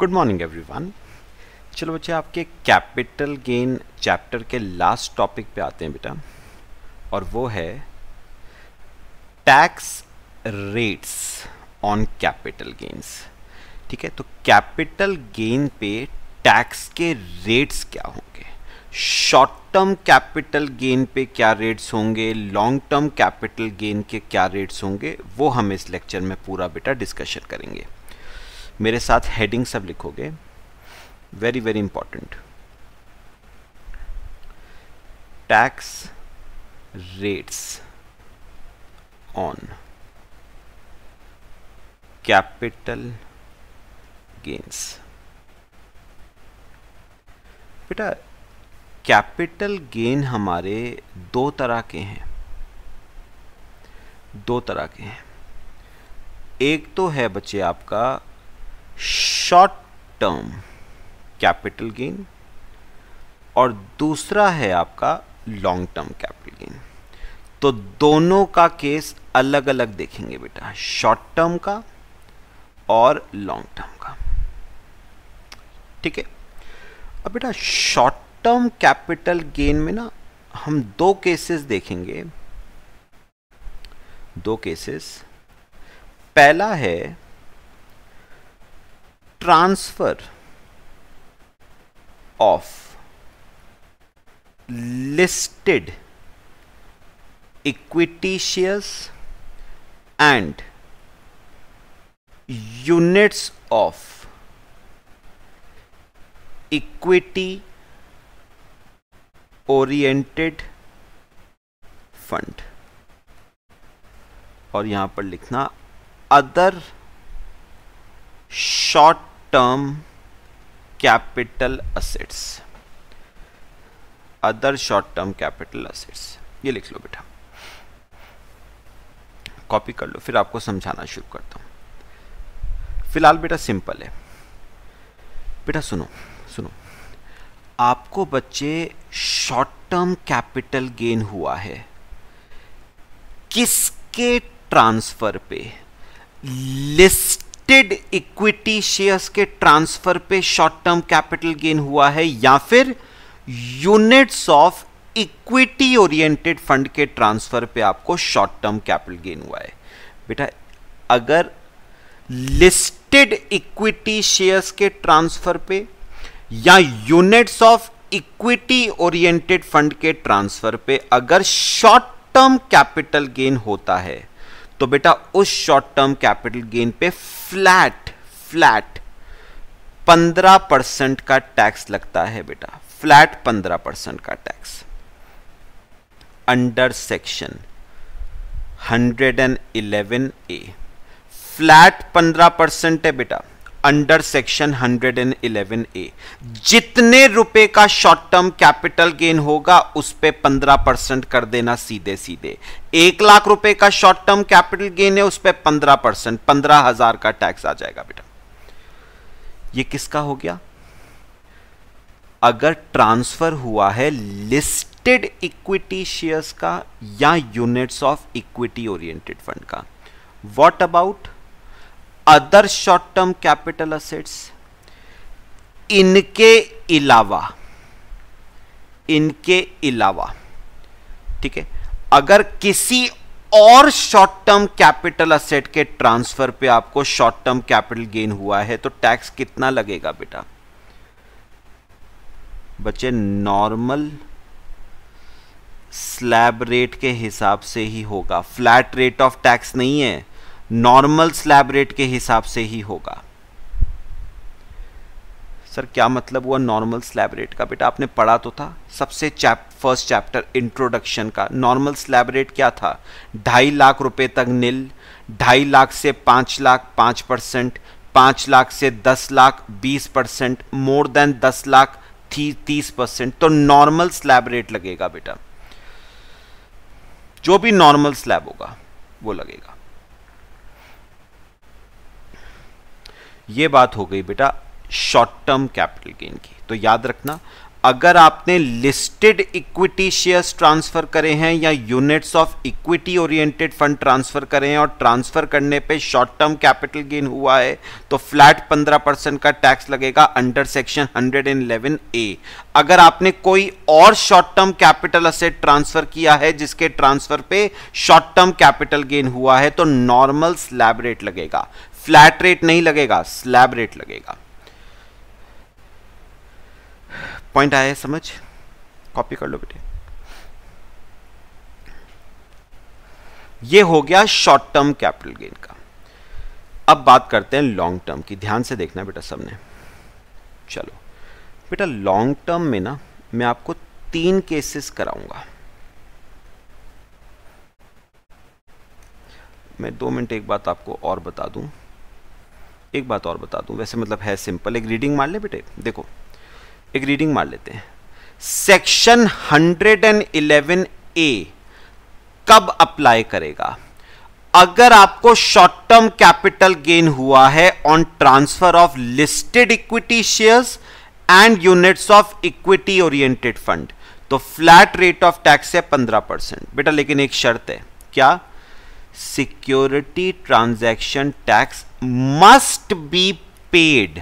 Good morning everyone चलो बच्चे आपके कैपिटल गेन चैप्टर के लास्ट टॉपिक पे आते हैं बेटा और वो है tax rates on capital gains ठीक है तो कैपिटल गेन पे टैक्स के रेट्स क्या होंगे शॉर्ट टर्म कैपिटल गेन पे क्या रेट्स होंगे लॉन्ग टर्म कैपिटल गेन के क्या रेट्स होंगे वो हम इस लेक्चर में पूरा बेटा डिस्कशन करेंगे मेरे साथ हेडिंग सब लिखोगे very very important tax rates on capital gains बेटा कैपिटल गेन हमारे दो तरह के हैं दो तरह के हैं एक तो है बच्चे आपका शॉर्ट टर्म कैपिटल गेन और दूसरा है आपका लॉन्ग टर्म कैपिटल गेन तो दोनों का केस अलग अलग देखेंगे बेटा शॉर्ट टर्म का और लॉन्ग टर्म का ठीक है अब बेटा शॉर्ट टर्म कैपिटल गेन में ना हम दो केसेस देखेंगे दो केसेस पहला है transfer of listed equity shares and units of equity oriented fund और यहां पर लिखना other short. term capital assets other short term capital assets ये लिख लो बेटा कॉपी कर लो फिर आपको समझाना शुरू करता हूं फिलहाल बेटा सिंपल है बेटा सुनो सुनो आपको बच्चे शॉर्ट टर्म कैपिटल गेन हुआ है किसके ट्रांसफर पे लिस्ट लिस्टेड इक्विटी शेयर्स के ट्रांसफर पे शॉर्ट टर्म कैपिटल गेन हुआ है या फिर units of equity oriented fund के ट्रांसफर पे आपको शॉर्ट टर्म कैपिटल गेन हुआ है बेटा अगर लिस्टेड इक्विटी शेयर्स के ट्रांसफर पे या units of equity oriented fund के ट्रांसफर पे अगर शॉर्ट टर्म कैपिटल गेन होता है तो बेटा उस शॉर्ट टर्म कैपिटल गेन पे फ्लैट फ्लैट 15 परसेंट का टैक्स लगता है बेटा फ्लैट 15 परसेंट का tax under section 111 A flat 15 percent है बेटा अंडर सेक्शन 111 ए जितने रुपए का शॉर्ट टर्म कैपिटल गेन होगा उस पर पंद्रह परसेंट कर देना सीधे सीधे एक लाख रुपए का शॉर्ट टर्म कैपिटल गेन है उस पर पंद्रह परसेंट पंद्रह हजार का टैक्स आ जाएगा बेटा ये किसका हो गया अगर ट्रांसफर हुआ है लिस्टेड इक्विटी शेयर्स का या units of equity oriented fund का what about other short term capital assets इनके अलावा इनके अलावा ठीक है अगर किसी और शॉर्ट टर्म कैपिटल असेट के ट्रांसफर पे आपको शॉर्ट टर्म कैपिटल गेन हुआ है तो टैक्स कितना लगेगा बेटा बच्चे नॉर्मल स्लैब रेट के हिसाब से ही होगा फ्लैट रेट ऑफ टैक्स नहीं है नॉर्मल स्लैब रेट के हिसाब से ही होगा सर क्या मतलब हुआ नॉर्मल स्लैब रेट का बेटा आपने पढ़ा तो था सबसे चैप फर्स्ट चैप्टर इंट्रोडक्शन का नॉर्मल स्लैब रेट क्या था ढाई लाख रुपए तक नील ढाई लाख से पाँच लाख पाँच परसेंट पाँच लाख से दस लाख बीस परसेंट मोर देन दस लाख थी तीस परसेंट तो नॉर्मल स्लैब रेट लगेगा बेटा जो भी नॉर्मल स्लैब होगा वो लगेगा ये बात हो गई बेटा शॉर्ट टर्म कैपिटल गेन की तो याद रखना अगर आपने लिस्टेड इक्विटी शेयर्स ट्रांसफर करे हैं या units of equity oriented fund transfer करे हैं और ट्रांसफर करने पे शॉर्ट टर्म कैपिटल गेन हुआ है तो फ्लैट 15 परसेंट का टैक्स लगेगा अंडर सेक्शन 111 ए अगर आपने कोई और short term capital asset transfer किया है जिसके ट्रांसफर पे शॉर्ट टर्म कैपिटल गेन हुआ है तो नॉर्मल स्लैब रेट लगेगा फ्लैट रेट नहीं लगेगा स्लैब रेट लगेगा पॉइंट आया समझ कॉपी कर लो बेटे ये हो गया शॉर्ट टर्म कैपिटल गेन का अब बात करते हैं लॉन्ग टर्म की ध्यान से देखना बेटा सबने चलो बेटा लॉन्ग टर्म में ना मैं आपको तीन केसेस कराऊंगा मैं दो मिनट एक बात आपको और बता दूं एक बात और बता दूं वैसे मतलब है सिंपल एक रीडिंग मार ले बेटे देखो एक रीडिंग मार लेते हैं सेक्शन 111 ए कब अप्लाई करेगा अगर आपको शॉर्ट टर्म कैपिटल गेन हुआ है on transfer of listed equity shares and units of equity oriented fund तो फ्लैट रेट ऑफ टैक्स है 15 परसेंट बेटा लेकिन एक शर्त है क्या security transaction tax must be paid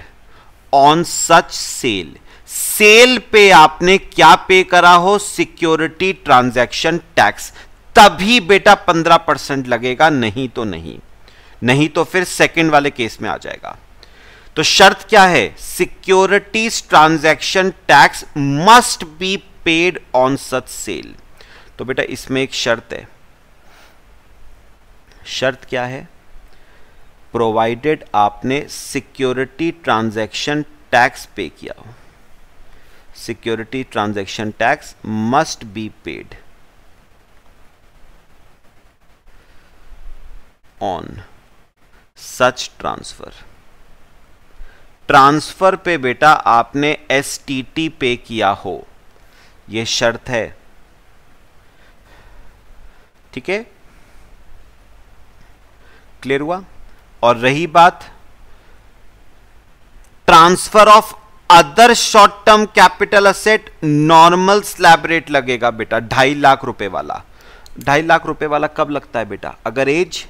on such sale sale पे आपने क्या पे करा हो सिक्योरिटी ट्रांजैक्शन टैक्स तभी बेटा 15 परसेंट लगेगा नहीं तो नहीं नहीं तो फिर सेकंड वाले केस में आ जाएगा तो शर्त क्या है securities transaction tax must be paid on such sale तो बेटा इसमें एक शर्त है शर्त क्या है प्रोवाइडेड आपने सिक्योरिटी ट्रांजैक्शन टैक्स पे किया हो security transaction tax must be paid on such transfer transfer पे बेटा आपने एस टी टी पे किया हो यह शर्त है ठीक है क्लियर हुआ और रही बात transfer of other short term capital asset normal slab rate लगेगा बेटा ढाई लाख रुपए वाला ढाई लाख रुपए वाला कब लगता है बेटा अगर एज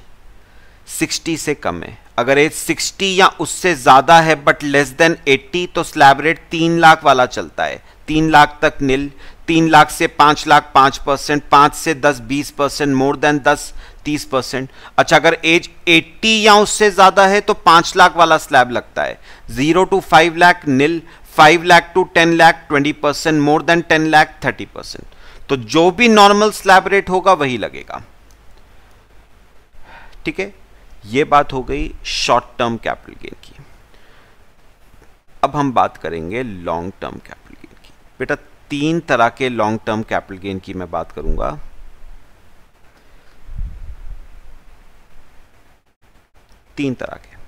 60 से कम है अगर एज 60 या उससे ज्यादा है बट लेस देन 80 तो स्लैब रेट तीन लाख वाला चलता है तीन लाख तक नील तीन लाख से पांच लाख पांच परसेंट पांच से दस बीस परसेंट मोर देन दस तीस परसेंट अच्छा अगर एज 80 या उससे ज़्यादा है तो पांच लाख वाला स्लैब लगता है zero to five lakh nil five lakh to ten lakh twenty percent more than ten lakh thirty percent तो जो भी नॉर्मल स्लैब रेट होगा वही लगेगा ठीक है ये बात हो गई शॉर्ट टर्म कैपिटल गेन की अब हम बात करेंगे लॉन्ग टर्म कैपिटल गेन की बेटा तीन तरह के लॉन्ग टर्म कैपिटल गेन की मैं बात करूंगा तीन तरह के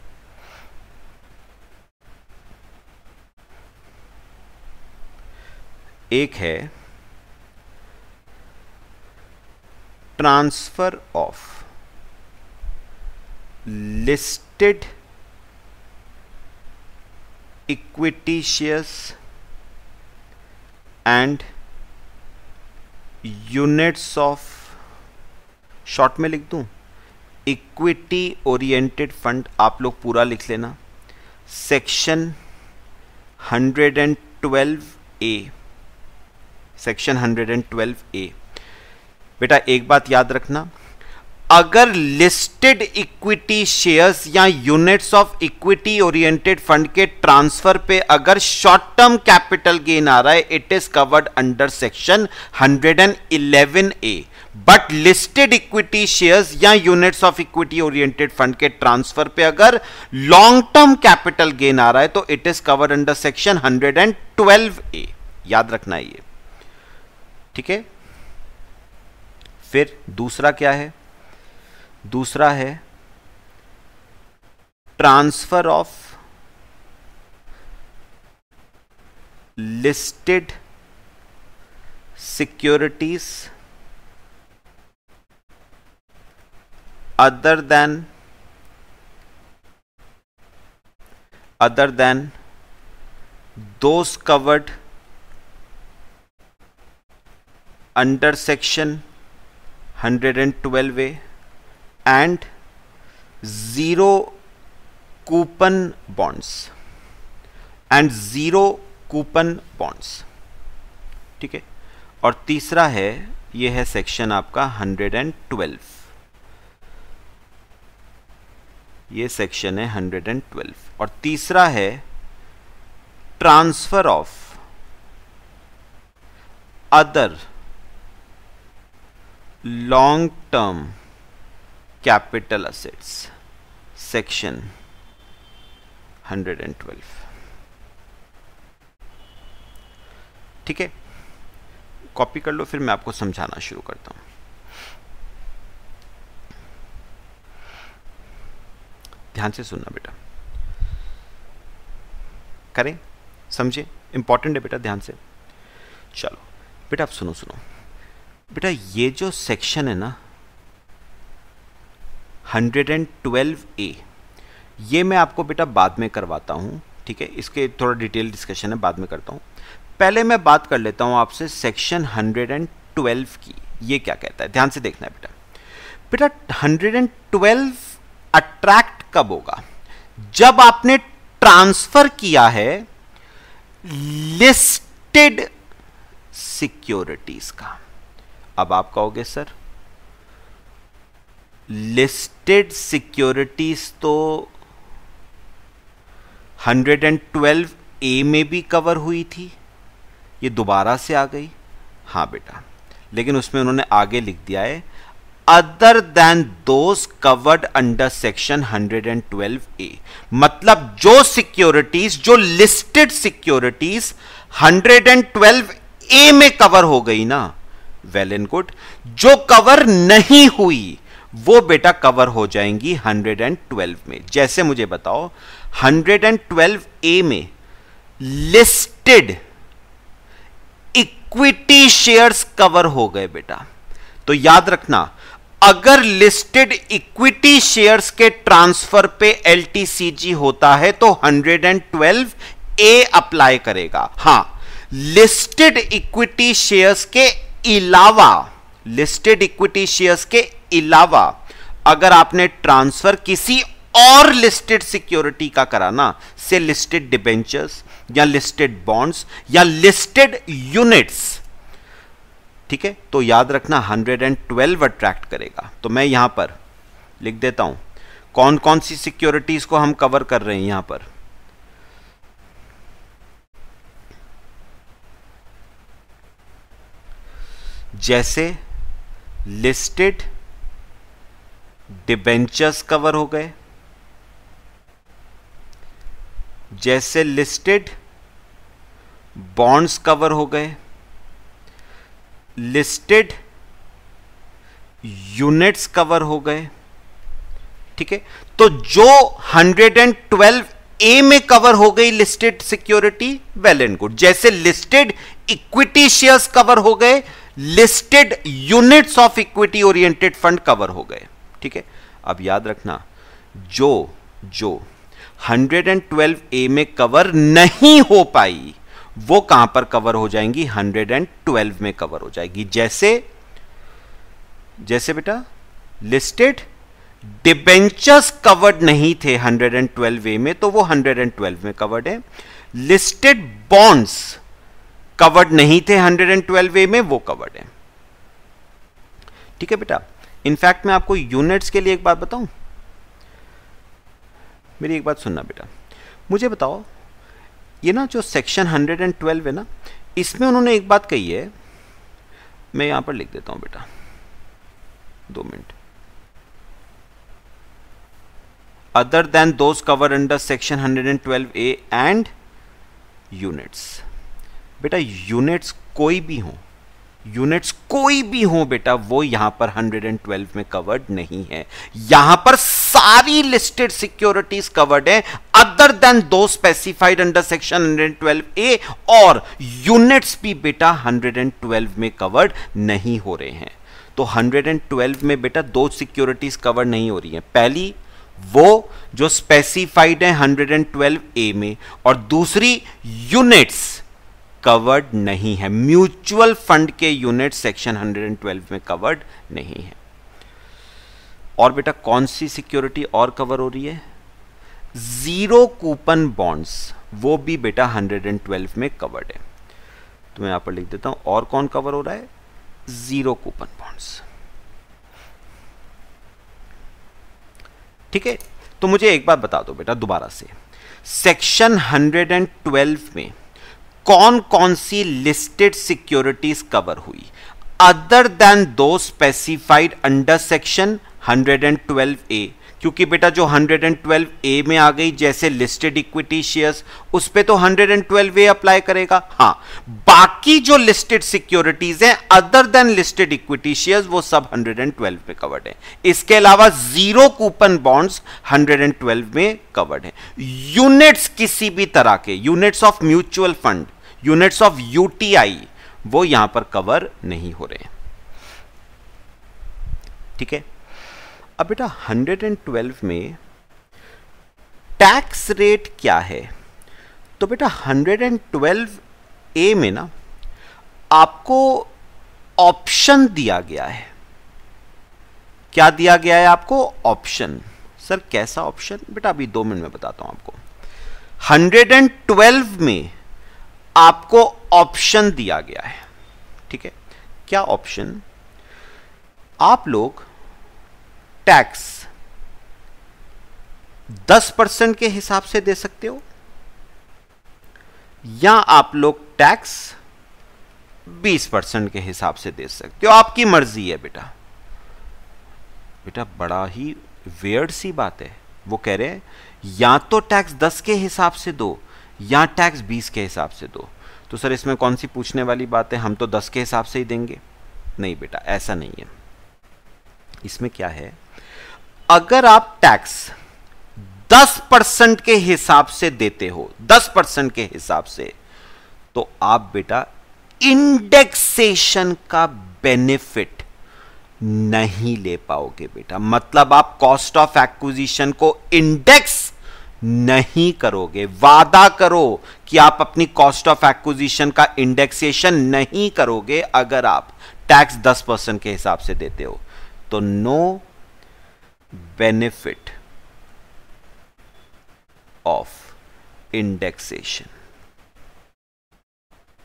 एक है transfer of listed equity shares and units of short में लिख दूं इक्विटी ओरिएंटेड फंड आप लोग पूरा लिख लेना सेक्शन 112 ए सेक्शन 112 ए बेटा एक बात याद रखना अगर लिस्टेड इक्विटी शेयर्स या units of equity oriented fund के ट्रांसफर पे अगर शॉर्ट टर्म कैपिटल गेन आ रहा है it is covered under section 111 A but listed equity shares या units of equity oriented fund के ट्रांसफर पे अगर लॉन्ग टर्म कैपिटल गेन आ रहा है तो it is covered under section hundred A याद रखना ये ठीक है फिर दूसरा क्या है दूसरा है transfer of listed securities other than other than those covered under section hundred and twelve A and zero coupon bonds and zero coupon bonds ठीक है और तीसरा है यह है सेक्शन आपका 112 ये सेक्शन है 112 और तीसरा है transfer of other long term capital assets section 112 ठीक है कॉपी कर लो फिर मैं आपको समझाना शुरू करता हूं ध्यान से सुनना बेटा करें समझे इंपॉर्टेंट है बेटा ध्यान से चलो बेटा आप सुनो सुनो बेटा ये जो सेक्शन है ना 112 ए ये मैं आपको बेटा बाद में करवाता हूँ ठीक है इसके थोड़ा डिटेल डिस्कशन है बाद में करता हूँ पहले मैं बात कर लेता हूँ आपसे सेक्शन 112 की ये क्या कहता है ध्यान से देखना है बेटा बेटा 112 अट्रैक्ट कब होगा जब आपने ट्रांसफर किया है लिस्टेड सिक्योरिटीज का अब आप कहोगे सर लिस्टेड सिक्योरिटीज तो 112 ए में भी कवर हुई थी ये दोबारा से आ गई हाँ बेटा लेकिन उसमें उन्होंने आगे लिख दिया है other than those covered under section 112 A मतलब जो सिक्योरिटीज जो लिस्टेड सिक्योरिटीज 112 ए में कवर हो गई ना वेल एंड गुड जो कवर नहीं हुई वो बेटा कवर हो जाएंगी 112 में जैसे मुझे बताओ 112 ए में लिस्टेड इक्विटी शेयर्स कवर हो गए बेटा तो याद रखना अगर लिस्टेड इक्विटी शेयर्स के ट्रांसफर पे एलटीसीजी होता है तो 112 ए अप्लाई करेगा हां लिस्टेड इक्विटी शेयर्स के अलावा लिस्टेड इक्विटी शेयर्स के अलावा अगर आपने ट्रांसफर किसी और लिस्टेड सिक्योरिटी का कराना से लिस्टेड डिबेंचर्स या लिस्टेड बॉन्ड्स या लिस्टेड यूनिट्स ठीक है तो याद रखना 112 अट्रैक्ट करेगा तो मैं यहां पर लिख देता हूं कौन कौन सी सिक्योरिटीज को हम कवर कर रहे हैं यहां पर जैसे लिस्टेड डिबेंचर्स कवर हो गए जैसे लिस्टेड बॉन्ड्स कवर हो गए लिस्टेड यूनिट्स कवर हो गए ठीक है तो जो 112 ए में कवर हो गई listed security well and good जैसे लिस्टेड इक्विटी शेयर्स कवर हो गए listed units of equity oriented fund cover हो गए ठीक है अब याद रखना जो जो 112 ए में कवर नहीं हो पाई वो कहां पर कवर हो जाएंगी 112 में कवर हो जाएगी जैसे जैसे बेटा लिस्टेड डिबेंचर्स कवर्ड नहीं थे 112 ए में तो वो 112 में कवर्ड है लिस्टेड बॉन्ड्स कवर्ड नहीं थे 112 ए में वो कवर्ड है ठीक है बेटा इनफैक्ट मैं आपको यूनिट्स के लिए एक बात बताऊं मेरी एक बात सुनना बेटा मुझे बताओ ये ना जो सेक्शन 112 है ना इसमें उन्होंने एक बात कही है मैं यहां पर लिख देता हूं बेटा दो minute other than those cover under section 112 A and units बेटा यूनिट्स कोई भी हों यूनिट्स कोई भी हो बेटा वो यहां पर 112 में कवर्ड नहीं है यहां पर सारी लिस्टेड सिक्योरिटीज कवर्ड है other than those specified under section 112 A और यूनिट्स भी बेटा 112 में कवर्ड नहीं हो रहे हैं तो 112 में बेटा दो सिक्योरिटीज कवर नहीं हो रही हैं पहली वो जो स्पेसिफाइड है 112 ए में और दूसरी यूनिट्स कवर्ड नहीं है म्यूचुअल फंड के यूनिट सेक्शन 112 में कवर्ड नहीं है और बेटा कौन सी सिक्योरिटी और कवर हो रही है जीरो कूपन बॉन्ड्स वो भी बेटा 112 में कवर्ड है तो मैं यहां पर लिख देता हूं और कौन कवर हो रहा है जीरो कूपन बॉन्ड्स ठीक है तो मुझे एक बात बता दो बेटा दोबारा से सेक्शन 112 में कौन कौन सी लिस्टेड सिक्योरिटीज कवर हुई other than those specified under section 112 A क्योंकि बेटा जो 112 ए में आ गई जैसे लिस्टेड इक्विटी शेयर्स उस पर तो 112 ए अप्लाई करेगा हाँ बाकी जो लिस्टेड सिक्योरिटीज हैं other than listed equity shares वो सब 112 में कवर्ड है इसके अलावा जीरो कूपन बॉन्ड्स 112 में कवर्ड है यूनिट्स किसी भी तरह के units of mutual fund units of UTI वो यहां पर कवर नहीं हो रहे ठीक है अब बेटा 112 में टैक्स रेट क्या है तो बेटा 112 ए में ना आपको ऑप्शन दिया गया है क्या दिया गया है आपको ऑप्शन सर कैसा ऑप्शन बेटा अभी दो मिनट में बताता हूं आपको 112 में आपको ऑप्शन दिया गया है ठीक है क्या ऑप्शन आप लोग टैक्स 10 परसेंट के हिसाब से दे सकते हो या आप लोग टैक्स 20 परसेंट के हिसाब से दे सकते हो आपकी मर्जी है बेटा बेटा बड़ा ही वेयर्ड सी बात है वो कह रहे हैं या तो टैक्स 10 के हिसाब से दो या टैक्स बीस के हिसाब से दो तो सर इसमें कौन सी पूछने वाली बात है हम तो दस के हिसाब से ही देंगे नहीं बेटा ऐसा नहीं है इसमें क्या है अगर आप टैक्स दस परसेंट के हिसाब से देते हो दस परसेंट के हिसाब से तो आप बेटा इंडेक्सेशन का बेनिफिट नहीं ले पाओगे बेटा मतलब आप कॉस्ट ऑफ एक्विजिशन को इंडेक्स नहीं करोगे वादा करो कि आप अपनी कॉस्ट ऑफ एक्विजिशन का इंडेक्सेशन नहीं करोगे अगर आप टैक्स 10 परसेंट के हिसाब से देते हो तो नो बेनिफिट ऑफ इंडेक्सेशन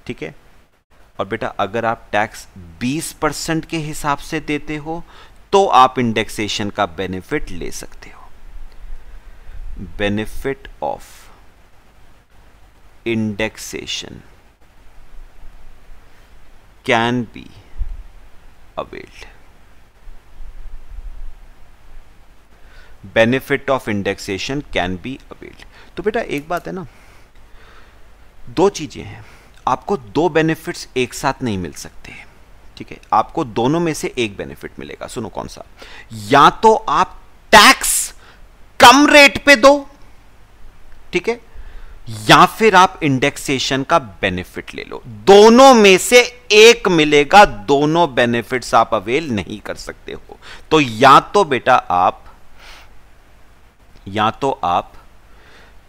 ठीक है और बेटा अगर आप टैक्स 20 परसेंट के हिसाब से देते हो तो आप इंडेक्सेशन का बेनिफिट ले सकते हो benefit of indexation can be availed benefit of indexation can be availed तो बेटा एक बात है ना दो चीज़ें हैं आपको दो बेनिफिट्स एक साथ नहीं मिल सकते ठीक है आपको दोनों में से एक बेनिफिट मिलेगा सुनो कौन सा या तो आप टैक्स कम रेट पे दो ठीक है या फिर आप इंडेक्सेशन का बेनिफिट ले लो दोनों में से एक मिलेगा दोनों बेनिफिट्स आप अवेल नहीं कर सकते हो तो या तो बेटा आप या तो आप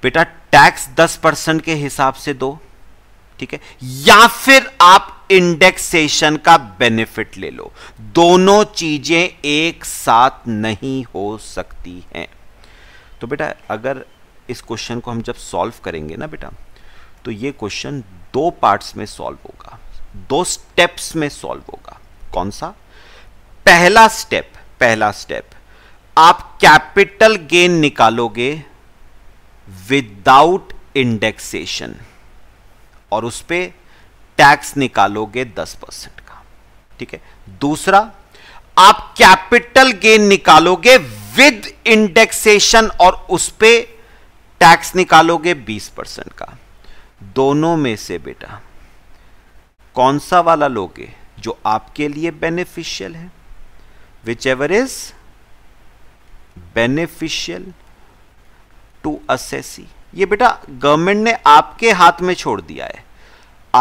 बेटा टैक्स 10 परसेंट के हिसाब से दो ठीक है या फिर आप इंडेक्सेशन का बेनिफिट ले लो दोनों चीजें एक साथ नहीं हो सकती हैं तो बेटा अगर इस क्वेश्चन को हम जब सॉल्व करेंगे ना बेटा तो ये क्वेश्चन दो पार्ट्स में सॉल्व होगा दो स्टेप्स में सॉल्व होगा कौन सा पहला स्टेप पहला स्टेप आप कैपिटल गेन निकालोगे विदाउट इंडेक्सेशन और उस पर टैक्स निकालोगे 10 परसेंट का ठीक है दूसरा आप कैपिटल गेन निकालोगे विद इंडेक्सेशन और उस पर टैक्स निकालोगे 20 परसेंट का दोनों में से बेटा कौन सा वाला लोगे जो आपके लिए बेनिफिशियल है whichever is beneficial to assessee ये बेटा गवर्नमेंट ने आपके हाथ में छोड़ दिया है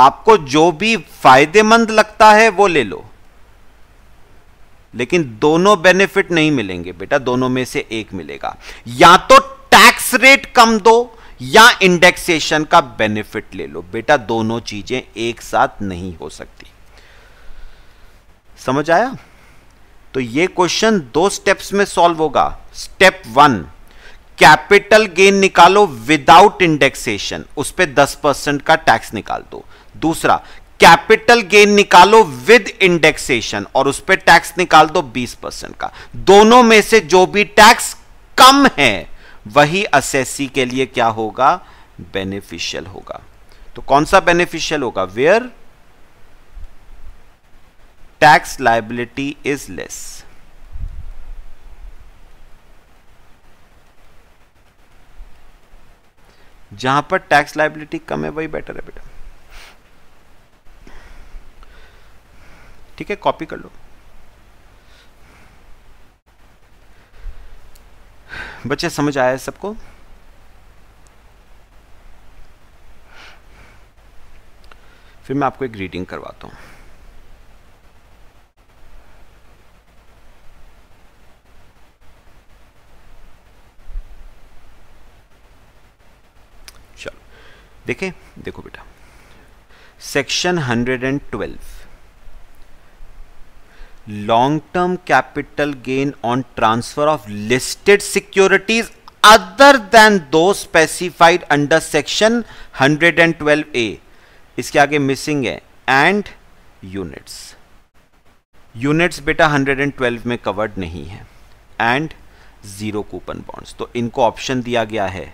आपको जो भी फायदेमंद लगता है वो ले लो लेकिन दोनों बेनिफिट नहीं मिलेंगे बेटा दोनों में से एक मिलेगा या तो टैक्स रेट कम दो या इंडेक्सेशन का बेनिफिट ले लो बेटा दोनों चीजें एक साथ नहीं हो सकती समझ आया तो ये क्वेश्चन दो स्टेप्स में सॉल्व होगा स्टेप वन कैपिटल गेन निकालो विदाउट इंडेक्सेशन उस पर दस परसेंट का टैक्स निकाल दो दूसरा कैपिटल गेन निकालो विद इंडेक्सेशन और उस पर टैक्स निकाल दो 20 परसेंट का दोनों में से जो भी टैक्स कम है वही असेसी के लिए क्या होगा बेनिफिशियल होगा तो कौन सा बेनिफिशियल होगा where tax liability is less जहां पर टैक्स लाइबिलिटी कम है वही बेटर है बेटा ठीक है कॉपी कर लो बच्चे समझ आया है सबको फिर मैं आपको एक रीडिंग करवाता हूं चलो देखे देखो बेटा section 112 long gain on transfer of listed securities other than those specified under section hundred and twelve A इसके आगे मिसिंग है एंड यूनिट्स यूनिट्स बेटा 112 में कवर्ड नहीं है एंड जीरो कूपन बॉन्ड्स तो इनको ऑप्शन दिया गया है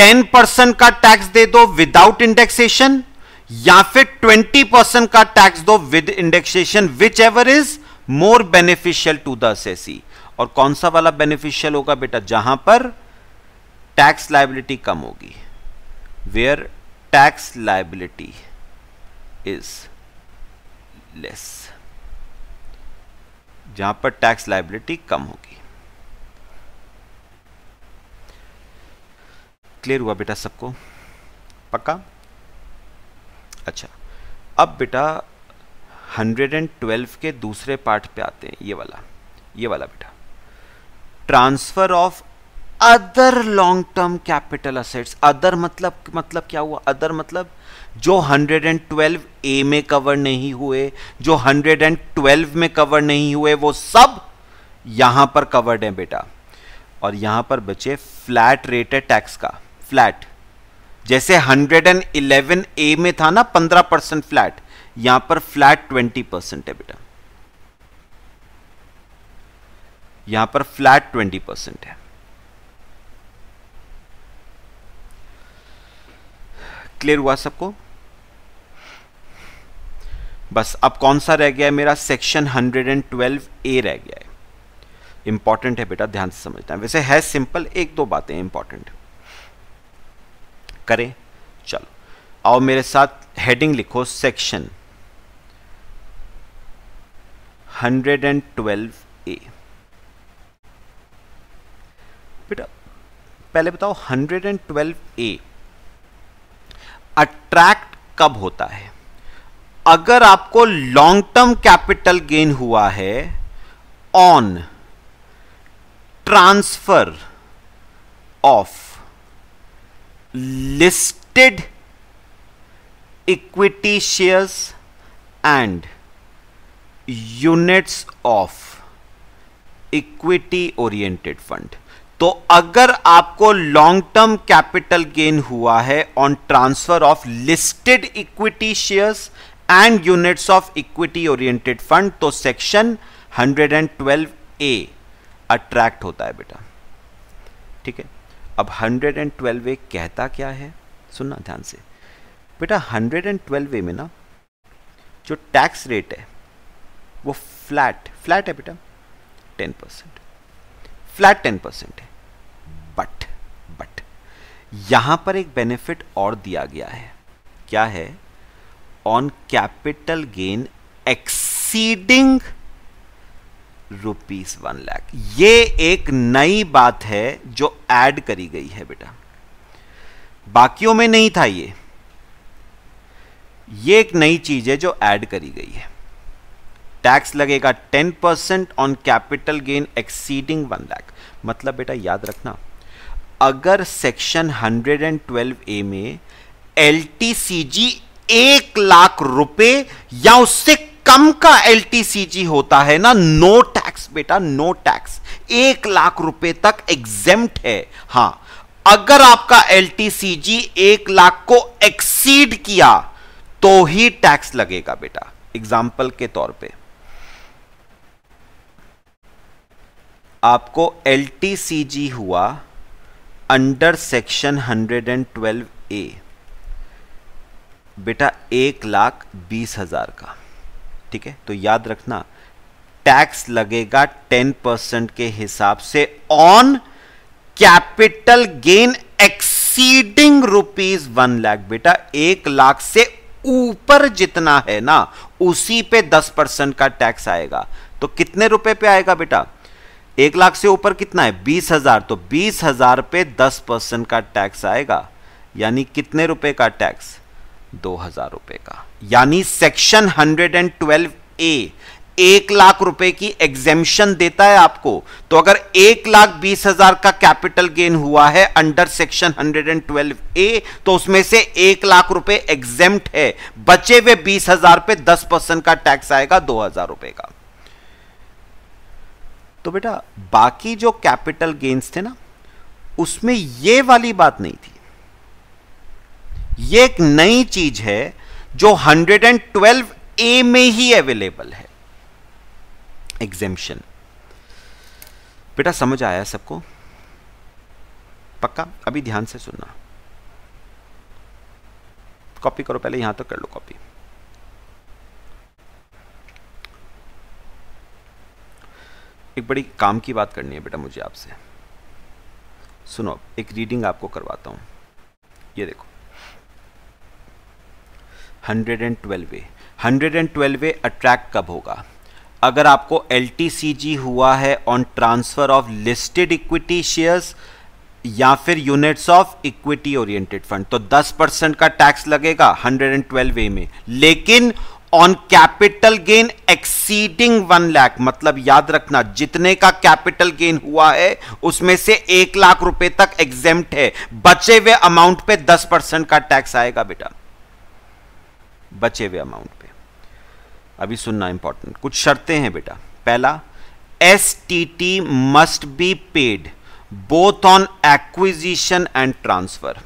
10 परसेंट का टैक्स दे दो विदाउट इंडेक्सेशन या फिर 20 परसेंट का टैक्स दो with indexation whichever is more beneficial to the assessee और कौन सा वाला बेनिफिशियल होगा बेटा जहां पर टैक्स लाइबिलिटी कम होगी where tax liability is less जहां पर टैक्स लाइबिलिटी कम होगी क्लियर हुआ बेटा सबको पक्का अच्छा अब बेटा 112 के दूसरे पार्ट पे आते हैं ये वाला ये वाला बेटा transfer of other long term capital assets other मतलब मतलब क्या हुआ अदर मतलब जो 112 ए में कवर नहीं हुए जो 112 में कवर नहीं हुए वो सब यहां पर कवर्ड है बेटा और यहां पर बचे फ्लैट रेट है टैक्स का फ्लैट जैसे 111 ए में था ना 15 परसेंट फ्लैट यहां पर फ्लैट ट्वेंटी परसेंट है बेटा यहां पर फ्लैट ट्वेंटी परसेंट है क्लियर हुआ सबको बस अब कौन सा रह गया है मेरा सेक्शन 112 ए रह गया है इंपॉर्टेंट है बेटा ध्यान से समझता है वैसे है सिंपल एक दो बातें इंपॉर्टेंट करें चलो आओ मेरे साथ हेडिंग लिखो section hundred and twelve A बेटा पहले बताओ hundred and twelve A attract कब होता है अगर आपको लॉन्ग टर्म कैपिटल गेन हुआ है on transfer of listed equity shares and units of equity oriented fund तो अगर आपको लॉन्ग टर्म कैपिटल गेन हुआ है on transfer of listed equity shares and units of equity oriented fund तो section 112 A attract होता है बेटा ठीक है अब 112 ए कहता क्या है सुनना ध्यान से बेटा 112 ए में ना जो टैक्स रेट है वो फ्लैट फ्लैट है बेटा ten percent flat ten percent है बट बट यहां पर एक बेनिफिट और दिया गया है क्या है on capital gain exceeding rupees one lakh ये एक नई बात है जो ऐड करी गई है बेटा बाकियों में नहीं था ये ये एक नई चीज है जो ऐड करी गई है टैक्स लगेगा ten percent on capital gain exceeding one lakh मतलब बेटा याद रखना अगर सेक्शन 112 ए में एल एक लाख रुपए या उससे कम का एल टी सी जी होता है ना नो टैक्स बेटा नो टैक्स एक लाख रुपए तक एग्जेम्प्ट है हां अगर आपका एल टी एक लाख को एक्सीड किया तो ही टैक्स लगेगा बेटा एग्जाम्पल के तौर पे आपको एल हुआ अंडर सेक्शन 112 ए बेटा एक लाख बीस हज़ार का ठीक है तो याद रखना टैक्स लगेगा 10 परसेंट के हिसाब से on capital gain exceeding rupees one lakh बेटा एक लाख से ऊपर जितना है ना उसी पे 10 परसेंट का टैक्स आएगा तो कितने रुपए पे आएगा बेटा एक लाख से ऊपर कितना है बीस हजार तो बीस हजार पे दस परसेंट का टैक्स आएगा यानी कितने रुपए का टैक्स दो हजार रुपए का यानी section hundred and twelve A एक लाख रुपए की एग्जेम्शन देता है आपको तो अगर एक लाख बीस हजार का कैपिटल गेन हुआ है अंडर सेक्शन 112 ए तो उसमें से एक लाख रुपए एग्जेम्प्ट है बचे हुए बीस हजार पे दस परसेंट का टैक्स आएगा दो हजार रुपए का तो बेटा बाकी जो कैपिटल गेन्स थे ना उसमें ये वाली बात नहीं थी ये एक नई चीज है जो 112 ए में ही अवेलेबल है एग्जेम्पन बेटा समझ आया सबको पक्का अभी ध्यान से सुनना कॉपी करो पहले यहां तक तो कर लो कॉपी एक बड़ी काम की बात करनी है बेटा मुझे आपसे सुनो एक रीडिंग आपको करवाता हूँ ये देखो hundred and twelve A hundred and twelve A attract कब होगा अगर आपको एल हुआ है on transfer of listed equity shares या फिर units of equity oriented fund तो 10 परसेंट का टैक्स लगेगा 112 ए में लेकिन on capital gain exceeding one lakh मतलब याद रखना जितने का कैपिटल गेन हुआ है उसमें से एक लाख रुपए तक एग्जेम्प्ट है बचे हुए अमाउंट पे दस परसेंट का टैक्स आएगा बेटा बचे हुए अमाउंट पे अभी सुनना इंपॉर्टेंट कुछ शर्तें हैं बेटा पहला S T T must be paid both on acquisition and transfer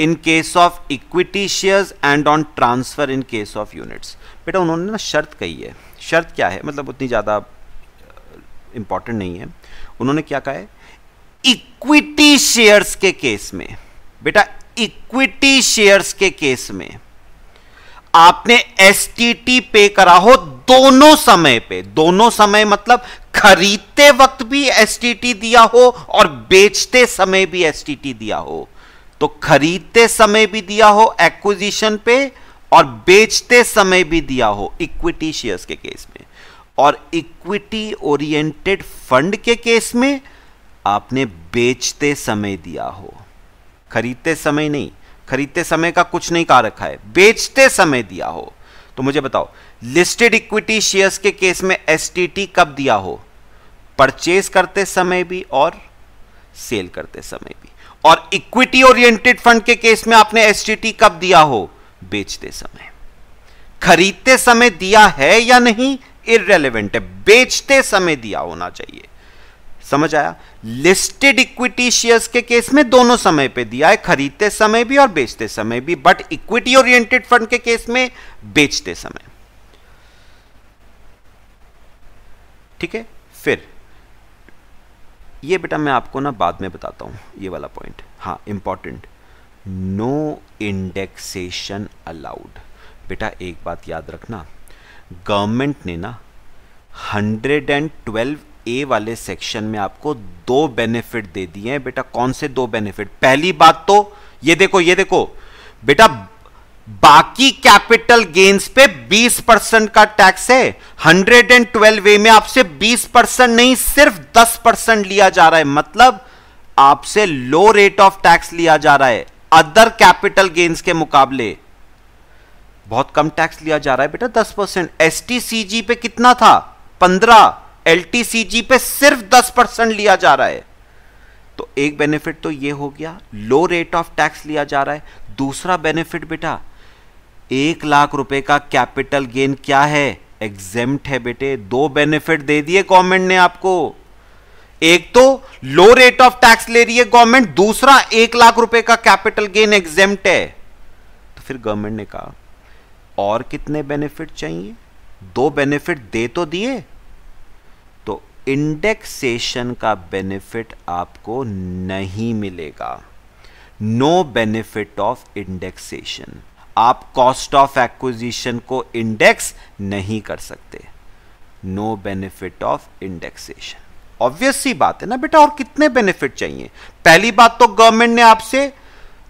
in case of equity shares and on transfer in case of units बेटा उन्होंने ना शर्त कही है शर्त क्या है मतलब उतनी ज़्यादा इंपॉर्टेंट नहीं है उन्होंने क्या कहा है इक्विटी शेयर्स के केस में बेटा इक्विटी शेयर्स के केस में आपने एस पे करा हो दोनों समय पे दोनों समय मतलब खरीदते वक्त भी एस दिया हो और बेचते समय भी एस दिया हो तो खरीदते समय भी दिया हो एक्विजिशन पे और बेचते समय भी दिया हो इक्विटी शेयर्स के केस में और इक्विटी ओरिएंटेड फंड के केस में आपने बेचते समय दिया हो खरीदते समय नहीं खरीदते समय का कुछ नहीं कहा रखा है बेचते समय दिया हो तो मुझे बताओ लिस्टेड इक्विटी शेयर्स के केस में एस कब दिया हो परचेज करते समय भी और सेल करते समय भी और इक्विटी ओरिएंटेड फंड के केस में आपने एस कब दिया हो बेचते समय खरीदते समय दिया है या नहीं इरेलीवेंट है बेचते समय दिया होना चाहिए समझ आया लिस्टेड इक्विटी शेयर्स के केस में दोनों समय पे दिया है खरीदते समय भी और बेचते समय भी बट इक्विटी ओरिएंटेड फंड के केस में बेचते समय ठीक है फिर ये बेटा मैं आपको ना बाद में बताता हूँ ये वाला पॉइंट हाँ इम्पॉर्टेंट नो इंडेक्सेशन अलाउड बेटा एक बात याद रखना गवर्नमेंट ने ना 112 ए वाले सेक्शन में आपको दो बेनिफिट दे दिए हैं बेटा कौन से दो बेनिफिट पहली बात तो ये देखो ये देखो बेटा बाकी कैपिटल गेन्स पे 20 परसेंट का टैक्स है 112 वे में आपसे 20 परसेंट नहीं सिर्फ 10 परसेंट लिया जा रहा है मतलब आपसे लो रेट ऑफ टैक्स लिया जा रहा है अदर कैपिटल गेन्स के मुकाबले बहुत कम टैक्स लिया जा रहा है बेटा 10 परसेंट एस पे कितना था 15 एल पे सिर्फ 10 परसेंट लिया जा रहा है तो एक बेनिफिट तो यह हो गया लो रेट ऑफ टैक्स लिया जा रहा है दूसरा बेनिफिट बेटा एक लाख रुपए का कैपिटल गेन क्या है एग्जेम है बेटे दो बेनिफिट दे दिए गवर्नमेंट ने आपको एक तो लो रेट ऑफ टैक्स ले रही है गवर्नमेंट दूसरा एक लाख रुपए का कैपिटल गेन एग्जेम है तो फिर गवर्नमेंट ने कहा और कितने बेनिफिट चाहिए दो बेनिफिट दे तो दिए तो इंडेक्सेशन का बेनिफिट आपको नहीं मिलेगा नो बेनिफिट ऑफ इंडेक्सेशन आप कॉस्ट ऑफ एक्विजिशन को इंडेक्स नहीं कर सकते no benefit of indexation obvious सी बात है ना बेटा और कितने बेनिफिट चाहिए पहली बात तो गवर्नमेंट ने आपसे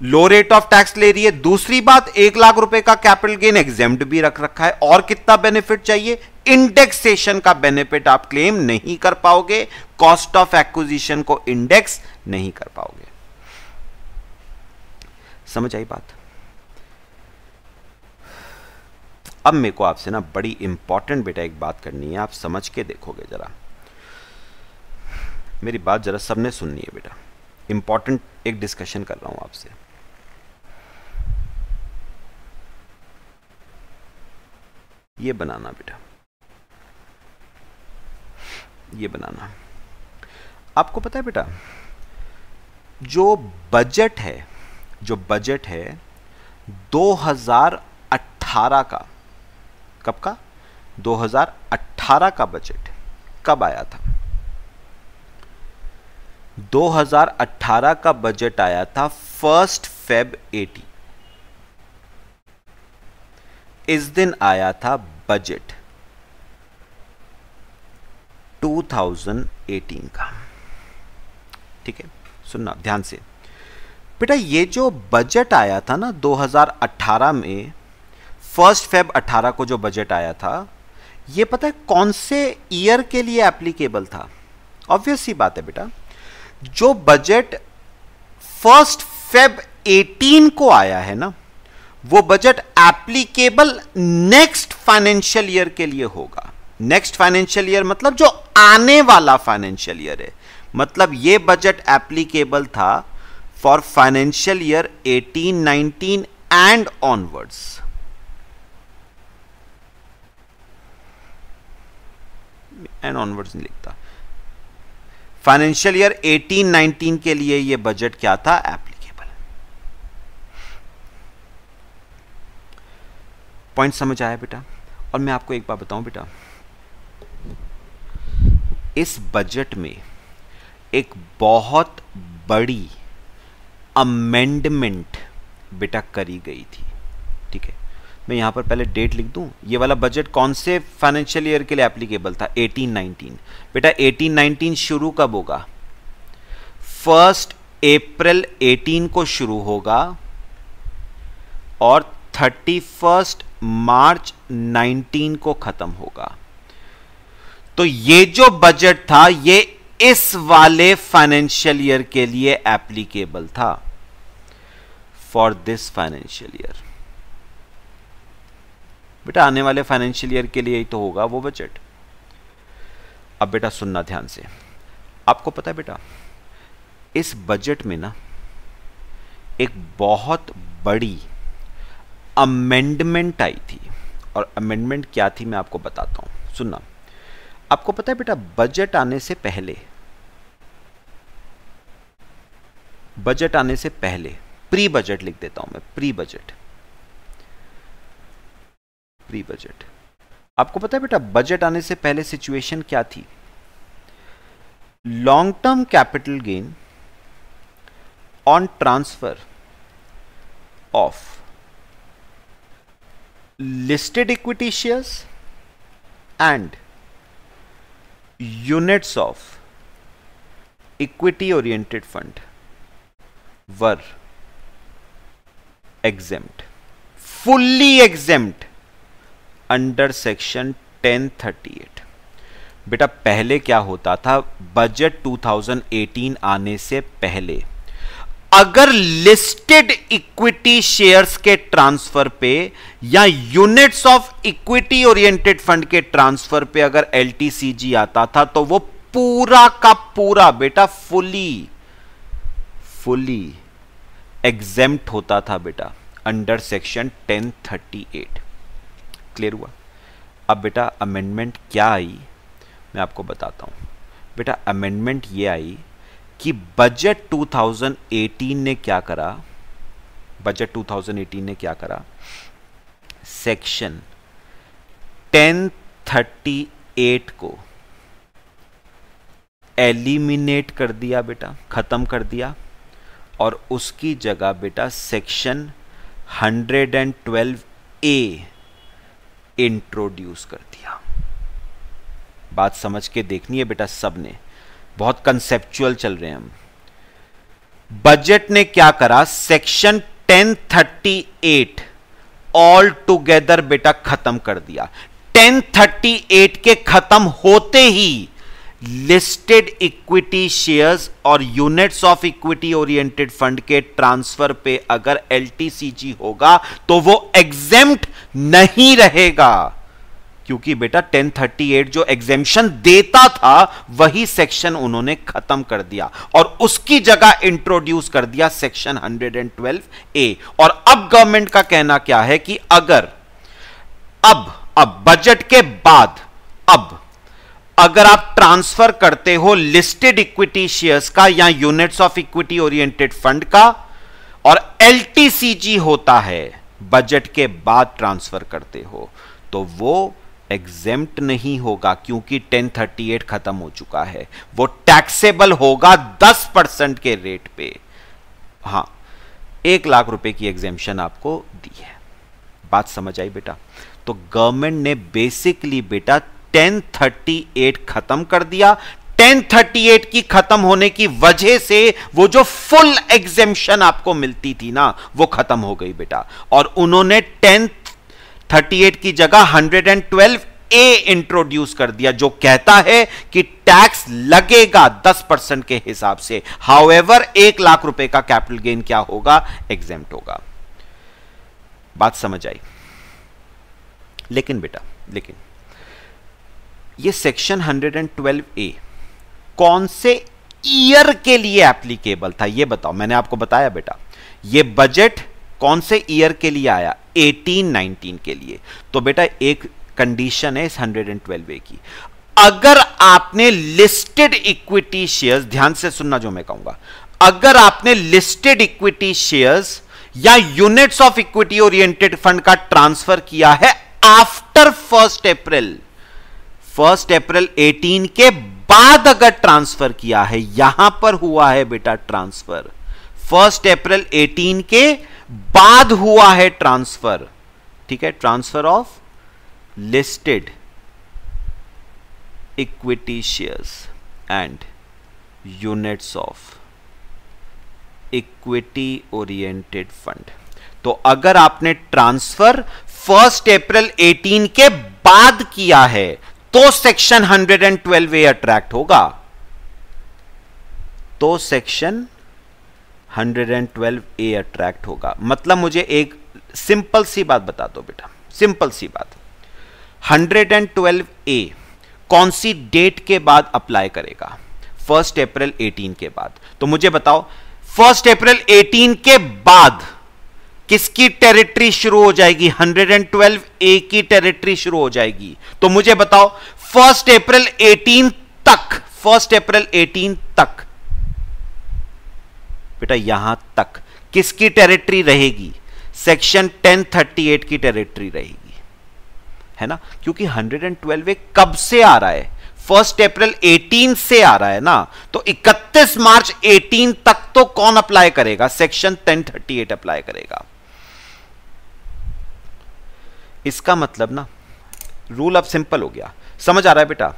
लो रेट ऑफ टैक्स ले रही है दूसरी बात एक लाख रुपए का कैपिटल गेन एग्जेम्प्ट भी रख रखा है और कितना बेनिफिट चाहिए इंडेक्सेशन का बेनिफिट आप क्लेम नहीं कर पाओगे कॉस्ट ऑफ एक्विजिशन को इंडेक्स नहीं कर पाओगे समझ आई बात अब मेरे को आपसे ना बड़ी इंपॉर्टेंट बेटा एक बात करनी है आप समझ के देखोगे ज़रा मेरी बात ज़रा सबने सुननी है बेटा इंपॉर्टेंट एक डिस्कशन कर रहा हूं आपसे ये बनाना बेटा ये बनाना आपको पता है बेटा जो बजट है जो बजट है 2018 का कब का 2018 का बजट कब आया था 2018 का बजट आया था फर्स्ट फेब 80 इस दिन आया था बजट 2018 का ठीक है सुनना ध्यान से बेटा ये जो बजट आया था ना 2018 में फर्स्ट फेब 18 को जो बजट आया था ये पता है कौन से ईयर के लिए एप्लीकेबल था ऑब्वियस ही बात है बेटा जो बजट फर्स्ट फेब 18 को आया है ना वो budget applicable next financial year के लिए होगा नेक्स्ट फाइनेंशियल ईयर मतलब जो आने वाला फाइनेंशियल ईयर है मतलब ये बजट एप्लीकेबल था for financial year 18, 19 and onwards and onwards नहीं लिखता फाइनेंशियल ईयर 18-19 के लिए ये बजट क्या था एप्लीकेबल पॉइंट समझ आया बेटा और मैं आपको एक बात बताऊं बेटा इस बजट में एक बहुत बड़ी अमेंडमेंट बेटा करी गई थी ठीक है मैं यहाँ पर पहले डेट लिख दूँ ये वाला बजट कौन से फाइनेंशियल ईयर के लिए एप्लीकेबल था 1819 बेटा 1819 शुरू कब होगा फर्स्ट अप्रैल 18 को शुरू होगा और थर्टी फर्स्ट मार्च 19 को ख़त्म होगा तो ये जो बजट था ये इस वाले फाइनेंशियल ईयर के लिए एप्लीकेबल था फॉर दिस फाइनेंशियल ईयर बेटा आने वाले फाइनेंशियल ईयर के लिए ही तो होगा वो बजट अब बेटा सुनना ध्यान से आपको पता है बेटा इस बजट में ना एक बहुत बड़ी अमेंडमेंट आई थी और अमेंडमेंट क्या थी मैं आपको बताता हूं सुनना आपको पता है बेटा बजट आने से पहले बजट आने से पहले प्री बजट लिख देता हूं मैं प्री बजट प्री बजट आपको पता है बेटा बजट आने से पहले सिचुएशन क्या थी long term capital gain on transfer of listed equity shares and units of equity oriented fund were exempt fully exempt under section 1038 बेटा पहले क्या होता था बजट 2018 आने से पहले अगर लिस्टेड इक्विटी शेयर्स के ट्रांसफर पे या units of equity oriented fund के ट्रांसफर पे अगर एलटीसीजी आता था तो वो पूरा का पूरा बेटा फुली फुली एग्जेम्प्ट होता था बेटा अंडर सेक्शन 1038 क्लियर हुआ अब बेटा अमेंडमेंट क्या आई मैं आपको बताता हूँ बेटा अमेंडमेंट ये आई कि बजट 2018 ने क्या करा बजट 2018 ने क्या करा सेक्शन 1038 को एलिमिनेट कर दिया बेटा ख़त्म कर दिया और उसकी जगह बेटा सेक्शन 112 ए इंट्रोड्यूस कर दिया बात समझ के देखनी है बेटा सब ने बहुत कंसेप्चुअल चल रहे हैं हम बजट ने क्या करा सेक्शन 1038 ऑल टुगेदर बेटा खत्म कर दिया 1038 के खत्म होते ही लिस्टेड इक्विटी शेयर्स और units of equity oriented fund के ट्रांसफर पे अगर एलटीसीजी होगा तो वो एग्जेम्प्ट नहीं रहेगा क्योंकि बेटा 1038 जो एग्जेम्पन देता था वही सेक्शन उन्होंने खत्म कर दिया और उसकी जगह इंट्रोड्यूस कर दिया सेक्शन 112 ए और अब गवर्नमेंट का कहना क्या है कि अगर अब अब बजट के बाद अब अगर आप ट्रांसफर करते हो लिस्टेड इक्विटी शेयर्स का या units of equity oriented fund का और एलटीसीजी होता है बजट के बाद ट्रांसफ़र करते हो तो वो एग्जेम्प्ट नहीं होगा क्योंकि 1038 खत्म हो चुका है वो टैक्सेबल होगा 10 परसेंट के रेट पे हां एक लाख रुपए की एग्जेम्पन आपको दी है बात समझ आई बेटा तो गवर्नमेंट ने बेसिकली बेटा 1038 खत्म कर दिया 1038 की खत्म होने की वजह से वो जो फुल एग्जेम्पन आपको मिलती थी ना वो खत्म हो गई बेटा और उन्होंने 1038 की जगह 112 ए इंट्रोड्यूस कर दिया जो कहता है कि टैक्स लगेगा 10 परसेंट के हिसाब से हाउ एवर एक लाख रुपए का कैपिटल गेन क्या होगा एग्जेम होगा बात समझ आई लेकिन बेटा लेकिन ये सेक्शन 112 ए कौन से ईयर के लिए एप्लीकेबल था ये बताओ मैंने आपको बताया बेटा ये बजट कौन से ईयर के लिए आया 1819 के लिए तो बेटा एक कंडीशन है इस 112 ए की अगर आपने लिस्टेड इक्विटी शेयर्स ध्यान से सुनना जो मैं कहूंगा अगर आपने लिस्टेड इक्विटी शेयर्स या units of equity oriented fund का ट्रांसफर किया है after first April first April 18 के बाद अगर ट्रांसफर किया है यहां पर हुआ है बेटा ट्रांसफर फर्स्ट अप्रैल 18 के बाद हुआ है ट्रांसफर ठीक है transfer of listed equity shares and units of equity oriented fund तो अगर आपने ट्रांसफर फर्स्ट अप्रैल 18 के बाद किया है तो सेक्शन 112 ए अट्रैक्ट होगा तो सेक्शन 112 ए अट्रैक्ट होगा मतलब मुझे एक सिंपल सी बात बता दो बेटा सिंपल सी बात 112 ए कौन सी डेट के बाद अप्लाई करेगा फर्स्ट अप्रैल 18 के बाद तो मुझे बताओ फर्स्ट अप्रैल 18 के बाद किसकी टेरिटरी शुरू हो जाएगी 112 ए की टेरिटरी शुरू हो जाएगी तो मुझे बताओ फर्स्ट अप्रैल 18 तक फर्स्ट अप्रैल 18 तक बेटा यहां तक किसकी टेरिटरी रहेगी सेक्शन 1038 की टेरिटरी रहेगी है ना क्योंकि 112 ए कब से आ रहा है फर्स्ट अप्रैल 18 से आ रहा है ना तो 31 मार्च 18 तक तो कौन अप्लाई करेगा सेक्शन 1038 अप्लाई करेगा इसका मतलब ना रूल अब सिंपल हो गया समझ आ रहा है बेटा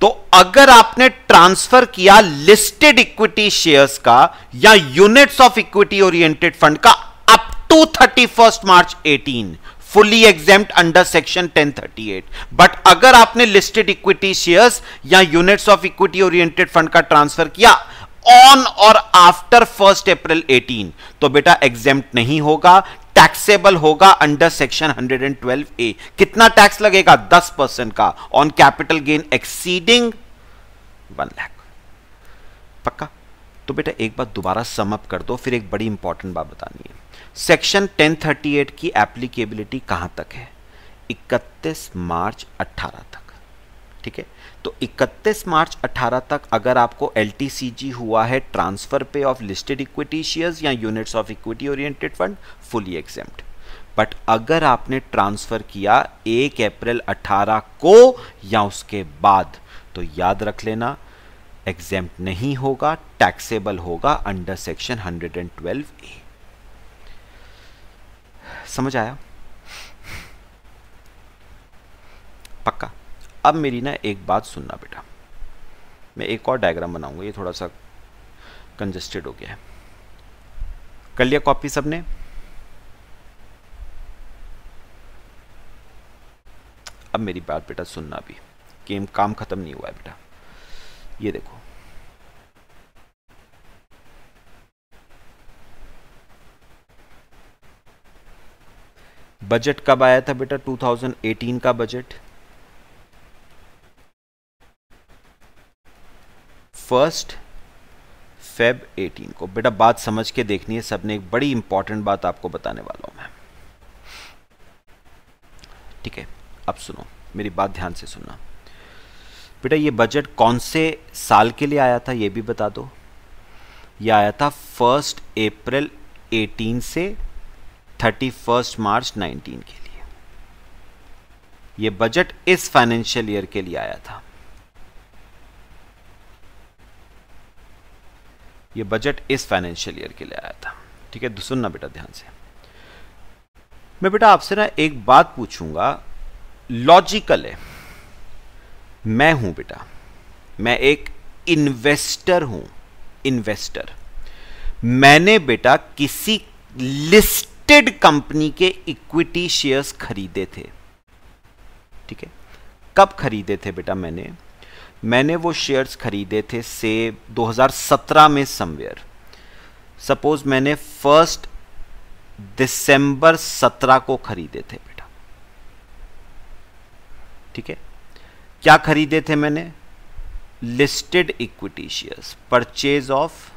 तो अगर आपने ट्रांसफर किया लिस्टेड इक्विटी शेयर्स का या units of equity oriented fund का up to thirty first March 18 fully exempt under section 1038 but अगर आपने लिस्टेड इक्विटी शेयर्स या units of equity oriented fund का ट्रांसफर किया ऑन और आफ्टर फर्स्ट अप्रैल 18 तो बेटा एग्जेम्प्ट नहीं होगा टैक्सेबल होगा अंडर सेक्शन 112 ए कितना टैक्स लगेगा 10 परसेंट का on capital gain exceeding one lakh पक्का तो बेटा एक बार दोबारा समअप कर दो फिर एक बड़ी इंपॉर्टेंट बात बतानी है सेक्शन 1038 की एप्लीकेबिलिटी कहां तक है 31 मार्च 18 तक ठीक है तो 31 मार्च 18 तक अगर आपको एल हुआ है ट्रांसफर पे ऑफ लिस्टेड इक्विटी शेयर्स या units of equity oriented fund fully exempt but अगर आपने ट्रांसफर किया 1 अप्रैल 18 को या उसके बाद तो याद रख लेना एग्जेम नहीं होगा टैक्सेबल होगा अंडर सेक्शन 112 ए समझ आया पक्का अब मेरी ना एक बात सुनना बेटा मैं एक और डायग्राम बनाऊंगा ये थोड़ा सा कंजस्टेड हो गया है कर लिया कॉपी सबने अब मेरी बात बेटा सुनना भी गेम काम ख़त्म नहीं हुआ है बेटा ये देखो बजट कब आया था बेटा 2018 का बजट फर्स्ट फेब 18 को बेटा बात समझ के देखनी है सबने एक बड़ी इंपॉर्टेंट बात आपको बताने वाला हूं मैं ठीक है अब सुनो मेरी बात ध्यान से सुनना बेटा ये बजट कौन से साल के लिए आया था ये भी बता दो ये आया था फर्स्ट अप्रैल 18 से थर्टी फर्स्ट मार्च 19 के लिए ये बजट इस फाइनेंशियल ईयर के लिए आया था ये बजट इस फाइनेंशियल ईयर के लिए आया था ठीक है सुनना बेटा ध्यान से मैं बेटा आपसे ना एक बात पूछूंगा लॉजिकल है मैं हूं बेटा मैं एक इन्वेस्टर हूं इन्वेस्टर मैंने बेटा किसी लिस्टेड कंपनी के इक्विटी शेयर्स खरीदे थे ठीक है कब खरीदे थे बेटा मैंने मैंने वो शेयर्स खरीदे थे से 2017 में समवेयर सपोज मैंने फर्स्ट दिसंबर 17 को खरीदे थे बेटा ठीक है क्या खरीदे थे मैंने listed equity shares purchase of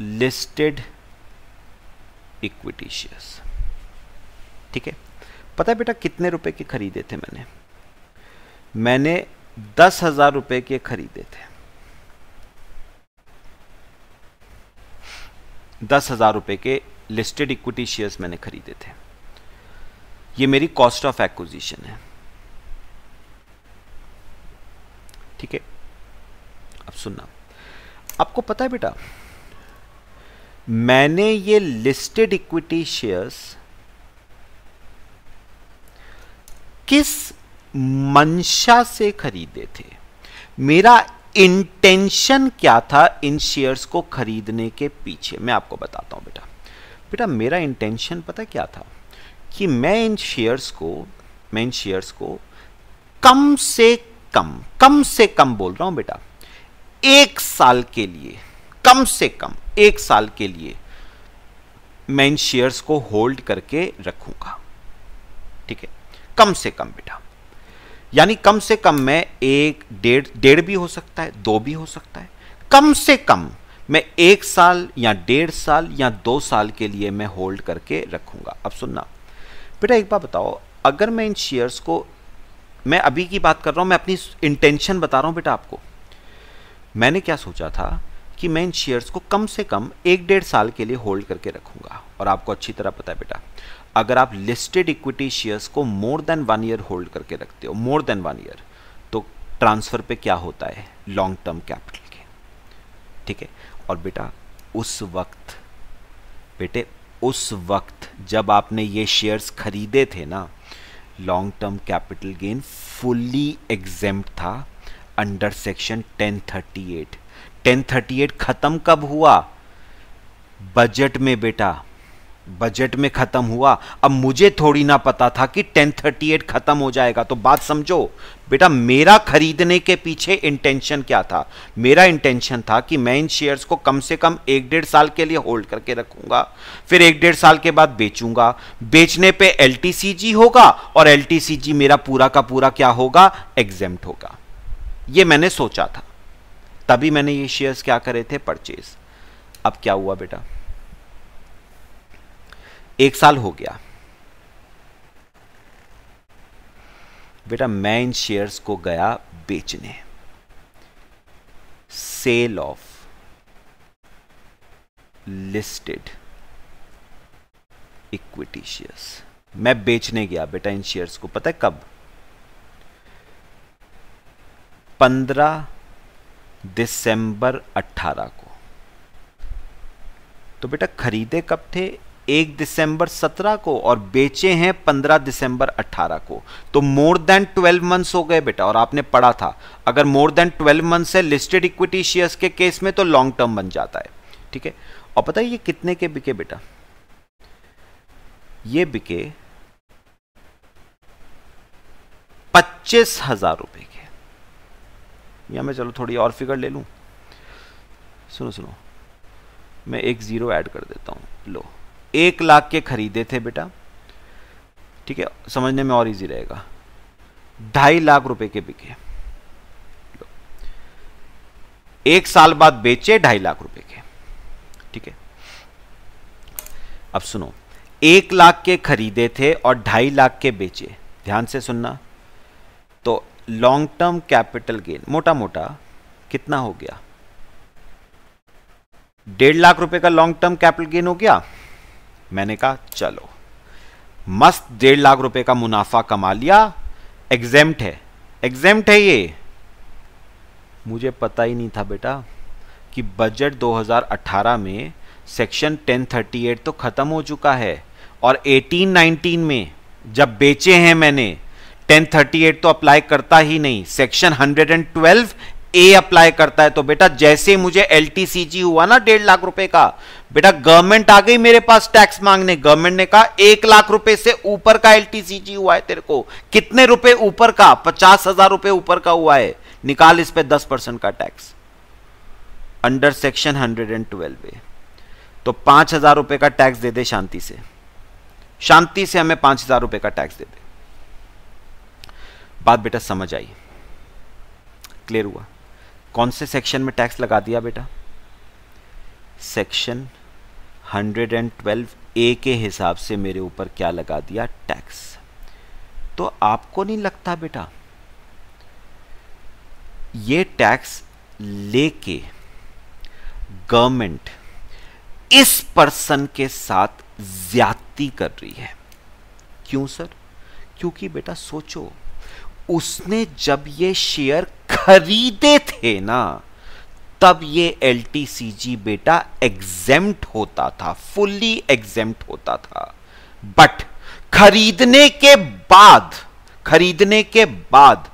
listed equity shares ठीक है पता है बेटा कितने रुपए के खरीदे थे मैंने मैंने दस हजार रुपए के खरीदे थे दस हजार रुपए के लिस्टेड इक्विटी शेयर्स मैंने खरीदे थे ये मेरी कॉस्ट ऑफ एक्विजिशन है ठीक है अब सुनना आपको पता है बेटा मैंने ये लिस्टेड इक्विटी शेयर्स किस मंशा से खरीदे थे मेरा इंटेंशन क्या था इन शेयर्स को खरीदने के पीछे मैं आपको बताता हूं बेटा बेटा मेरा इंटेंशन पता क्या था कि मैं इन शेयर्स को मैं इन शेयर्स को कम से कम कम से कम बोल रहा हूं बेटा एक साल के लिए कम से कम एक साल के लिए मैं इन शेयर्स को होल्ड करके रखूंगा ठीक है कम से कम बेटा यानी कम से कम मैं एक डेढ़ डेढ़ भी हो सकता है दो भी हो सकता है कम से कम मैं एक साल या डेढ़ साल या दो साल के लिए मैं होल्ड करके रखूंगा अब सुनना बेटा एक बार बताओ अगर मैं इन शेयर्स को मैं अभी की बात कर रहा हूं मैं अपनी इंटेंशन बता रहा हूं बेटा आपको मैंने क्या सोचा था कि मैं इन शेयर्स को कम से कम एक डेढ़ साल के लिए होल्ड करके रखूंगा और आपको अच्छी तरह पता है बेटा अगर आप लिस्टेड इक्विटी शेयर्स को more than one year hold करके रखते हो मोर देन वन ईयर तो ट्रांसफ़र पे क्या होता है लॉन्ग टर्म कैपिटल के ठीक है और बेटा उस वक्त बेटे उस वक्त जब आपने ये शेयर्स खरीदे थे ना long term capital gain fully exempt था अंडर सेक्शन 1038 1038 ख़त्म कब हुआ बजट में बेटा बजट में ख़त्म हुआ अब मुझे थोड़ी ना पता था कि 1038 ख़त्म हो जाएगा तो बात समझो बेटा मेरा खरीदने के पीछे इंटेंशन क्या था मेरा इंटेंशन था कि मैं इन शेयर्स को कम से कम एक डेढ़ साल के लिए होल्ड करके रखूंगा फिर एक डेढ़ साल के बाद बेचूंगा बेचने पे एल होगा और एल मेरा पूरा का पूरा क्या होगा एग्जेम्ट होगा ये मैंने सोचा था तभी मैंने ये शेयर्स क्या करे थे परचेज अब क्या हुआ बेटा एक साल हो गया बेटा मैं इन शेयर्स को गया बेचने sale of listed equity shares मैं बेचने गया बेटा इन शेयर्स को पता है कब 15 दिसंबर 18 को तो बेटा खरीदे कब थे एक दिसंबर 17 को और बेचे हैं 15 दिसंबर 18 को तो मोर देन 12 मंथ्स हो गए बेटा और आपने पढ़ा था अगर मोर देन 12 मंथ्स है लिस्टेड इक्विटी शेयर्स के केस में तो लॉन्ग टर्म बन जाता है ठीक है और पता है ये कितने के बिके बेटा ये बिके पच्चीस हजार रुपए के या मैं चलो थोड़ी और फिगर ले लू सुनो सुनो मैं एक ज़ीरो ऐड कर देता हूं लो एक लाख के खरीदे थे बेटा ठीक है समझने में और इजी रहेगा ढाई लाख रुपए के बिके एक साल बाद बेचे ढाई लाख रुपए के ठीक है अब सुनो एक लाख के खरीदे थे और ढाई लाख के बेचे ध्यान से सुनना तो लॉन्ग टर्म कैपिटल गेन मोटा मोटा कितना हो गया डेढ़ लाख रुपए का लॉन्ग टर्म कैपिटल गेन हो गया मैंने कहा चलो मस्त डेढ़ लाख रुपए का मुनाफा कमा लिया एग्जेम्प्ट है एग्जेम्प्ट है ये मुझे पता ही नहीं था बेटा कि बजट 2018 में सेक्शन 1038 तो ख़त्म हो चुका है और 1819 में जब बेचे हैं मैंने 1038 तो अप्लाई करता ही नहीं सेक्शन 112 ए अप्लाई करता है तो बेटा जैसे मुझे एल हुआ ना डेढ़ लाख रुपए का बेटा गवर्नमेंट आ गई मेरे पास टैक्स मांगने गवर्नमेंट ने कहा एक लाख रुपए से ऊपर का एल हुआ है तेरे को कितने रुपए ऊपर का पचास हजार रुपए ऊपर का हुआ है निकाल इस पे दस परसेंट का tax under section hundred and twelve तो पांच हजार रुपए का टैक्स दे दे शांति से शांति से हमें पांच हजार रुपए का टैक्स दे दे बात बेटा समझ आई क्लियर हुआ कौन से सेक्शन में टैक्स लगा दिया बेटा सेक्शन 112 ए के हिसाब से मेरे ऊपर क्या लगा दिया टैक्स तो आपको नहीं लगता बेटा ये टैक्स लेके गवर्नमेंट इस पर्सन के साथ ज्यादती कर रही है क्यों सर क्योंकि बेटा सोचो उसने जब ये शेयर खरीदे थे ना तब ये एल बेटा एग्जेम्ट होता था फुल्ली एग्जेम्ट होता था बट खरीदने के बाद खरीदने के बाद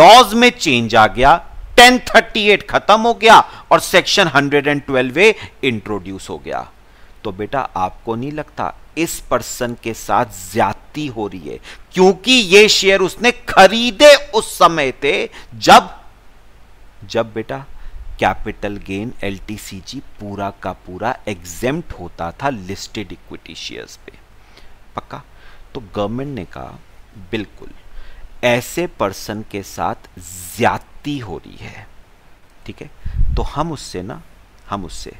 लॉज में चेंज आ गया 1038 खत्म हो गया और सेक्शन 112 ए इंट्रोड्यूस हो गया तो बेटा आपको नहीं लगता इस पर्सन के साथ ज्यादती हो रही है क्योंकि ये शेयर उसने खरीदे उस समय थे जब जब बेटा कैपिटल गेन एल पूरा का पूरा एग्जेम्प्ट होता था लिस्टेड इक्विटी शेयर्स पे पक्का तो गवर्नमेंट ने कहा बिल्कुल ऐसे पर्सन के साथ ज्यादती हो रही है ठीक है तो हम उससे ना हम उससे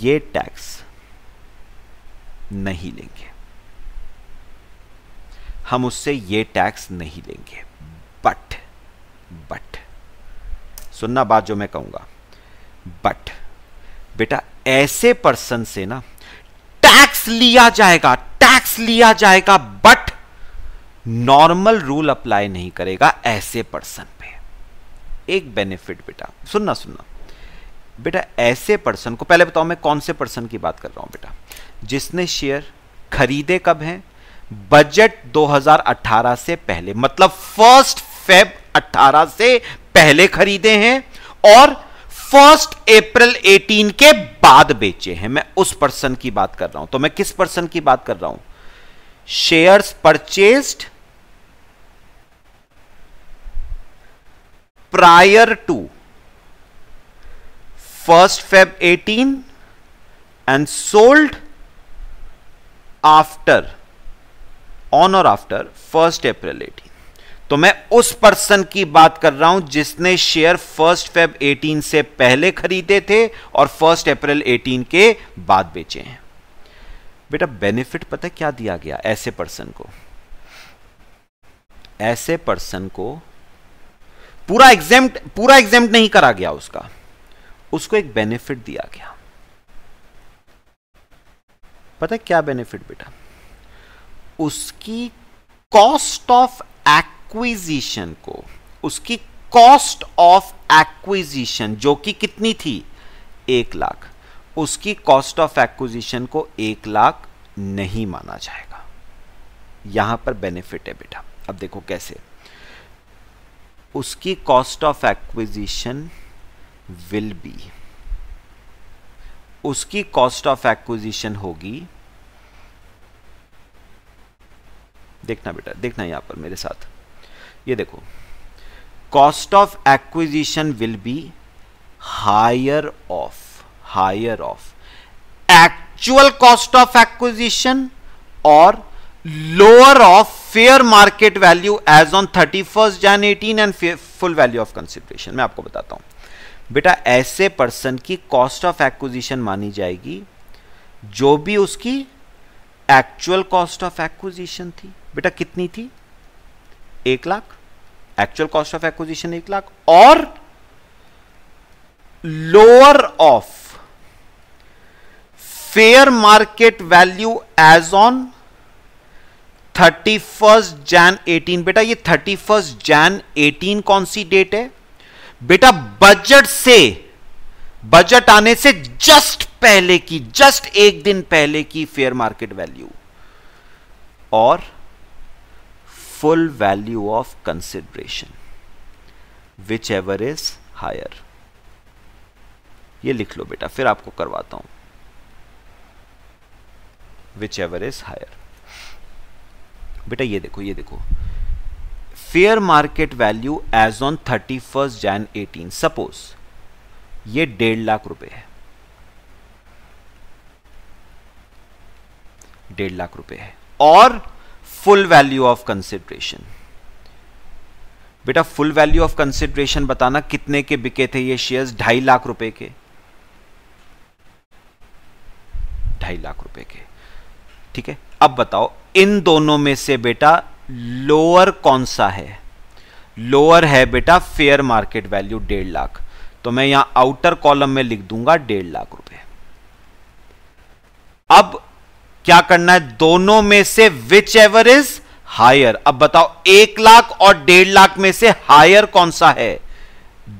ये टैक्स नहीं लेंगे हम उससे ये टैक्स नहीं लेंगे बट बट सुनना बात जो मैं कहूंगा बट बेटा ऐसे पर्सन से ना टैक्स लिया जाएगा टैक्स लिया जाएगा बट नॉर्मल रूल अप्लाई नहीं करेगा ऐसे पर्सन पे एक बेनिफिट बेटा सुनना सुनना बेटा ऐसे पर्सन को पहले बताओ मैं कौन से पर्सन की बात कर रहा हूं बेटा जिसने शेयर खरीदे कब हैं बजट 2018 से पहले मतलब फर्स्ट फेब 18 से पहले खरीदे हैं और फर्स्ट अप्रैल 18 के बाद बेचे हैं मैं उस पर्सन की बात कर रहा हूं तो मैं किस पर्सन की बात कर रहा हूं shares purchased prior to first Feb 18 and sold after on और आफ्टर फर्स्ट अप्रैल 18 तो मैं उस पर्सन की बात कर रहा हूं जिसने शेयर फर्स्ट फेब 18 से पहले खरीदे थे और फर्स्ट अप्रैल 18 के बाद बेचे हैं बेटा बेनिफिट पता क्या दिया गया ऐसे पर्सन को ऐसे पर्सन को पूरा एग्जाम पूरा एग्जाम नहीं करा गया उसका उसको एक बेनिफिट दिया गया पता क्या बेनिफिट बेटा उसकी कॉस्ट ऑफ एक्ट एक्विजिशन को उसकी कॉस्ट ऑफ एक्विजिशन जो कि कितनी थी एक लाख उसकी कॉस्ट ऑफ एक्विजिशन को एक लाख नहीं माना जाएगा यहां पर बेनिफिट है बेटा अब देखो कैसे उसकी cost of acquisition will be उसकी कॉस्ट ऑफ एक्विजिशन होगी देखना बेटा देखना यहां पर मेरे साथ ये देखो cost of acquisition will be higher of higher of actual cost of acquisition और lower of fair market value as on thirty first Jan eighteen and full value of consideration मैं आपको बताता हूं बेटा ऐसे पर्सन की कॉस्ट ऑफ एक्विजिशन मानी जाएगी जो भी उसकी एक्चुअल कॉस्ट ऑफ एक्विजिशन थी बेटा कितनी थी एक lakh actual cost of acquisition एक लाख और lower of fair market value as on thirty first Jan eighteen बेटा ये थर्टी फर्स्ट जैन एटीन कौन सी डेट है बेटा बजट से बजट आने से जस्ट पहले की जस्ट एक दिन पहले की फेयर मार्केट वैल्यू और full value of consideration whichever is higher ये लिख लो बेटा फिर आपको करवाता हूं विच एवर इज हायर बेटा ये देखो ये देखो fair market value as on thirty first Jan eighteen suppose ये डेढ़ लाख रुपए है डेढ़ लाख रुपए है और फुल वैल्यू ऑफ कंसिडरेशन बेटा फुल वैल्यू ऑफ कंसिडरेशन बताना कितने के बिके थे ये शेयर्स ढाई लाख रुपए के ढाई लाख रुपए के ठीक है अब बताओ इन दोनों में से बेटा लोअर कौन सा है लोअर है बेटा फेयर मार्केट वैल्यू डेढ़ लाख तो मैं यहां आउटर कॉलम में लिख दूंगा डेढ़ लाख रुपए अब क्या करना है दोनों में से विच एवर इज हायर अब बताओ एक लाख और डेढ़ लाख में से हायर कौन सा है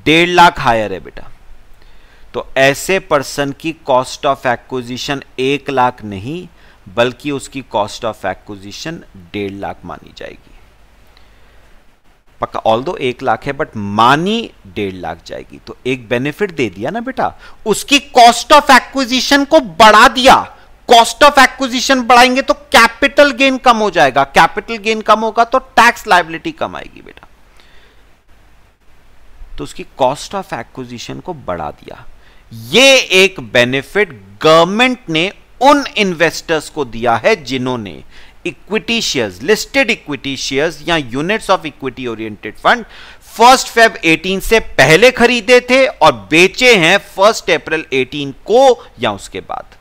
डेढ़ लाख हायर है बेटा तो ऐसे पर्सन की कॉस्ट ऑफ एक्विजिशन एक लाख नहीं बल्कि उसकी कॉस्ट ऑफ एक्विजिशन डेढ़ लाख मानी जाएगी पक्का ऑल दो एक लाख है बट मानी डेढ़ लाख जाएगी तो एक बेनिफिट दे दिया ना बेटा उसकी कॉस्ट ऑफ एक्विजिशन को बढ़ा दिया कॉस्ट ऑफ एक्विजिशन बढ़ाएंगे तो कैपिटल गेन कम हो जाएगा कैपिटल गेन कम होगा तो टैक्स लाइबिलिटी कम आएगी बेटा तो उसकी कॉस्ट ऑफ एक्विजिशन को बढ़ा दिया ये एक बेनिफिट गवर्नमेंट ने उन इन्वेस्टर्स को दिया है जिन्होंने equity shares listed equity shares या units of equity oriented fund first Feb 18 से पहले खरीदे थे और बेचे हैं फर्स्ट अप्रैल 18 को या उसके बाद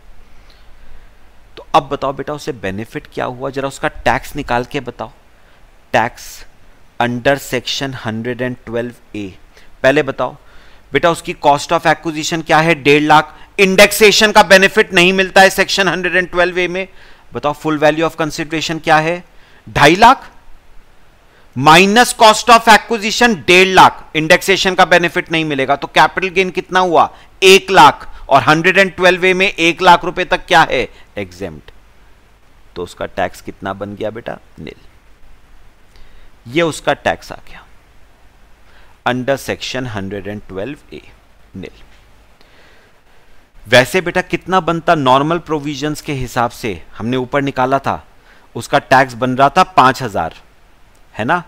अब बताओ बेटा उसे बेनिफिट क्या हुआ जरा उसका टैक्स निकाल के बताओ टैक्स अंडर सेक्शन 112 ए पहले बताओ बेटा उसकी कॉस्ट ऑफ एक्विजिशन क्या है डेढ़ लाख इंडेक्सेशन का बेनिफिट नहीं मिलता है सेक्शन 112 ए में बताओ फुल वैल्यू ऑफ कंसिडरेशन क्या है ढाई lakh minus cost of acquisition डेढ़ लाख इंडेक्सेशन का बेनिफिट नहीं मिलेगा तो कैपिटल गेन कितना हुआ एक लाख और 112 ए में एक लाख रुपए तक क्या है एग्जेम तो उसका टैक्स कितना बन गया बेटा नील ये उसका टैक्स आ गया अंडर सेक्शन 112 ए नील वैसे बेटा कितना बनता नॉर्मल प्रोविजंस के हिसाब से हमने ऊपर निकाला था उसका टैक्स बन रहा था पांच हजार है ना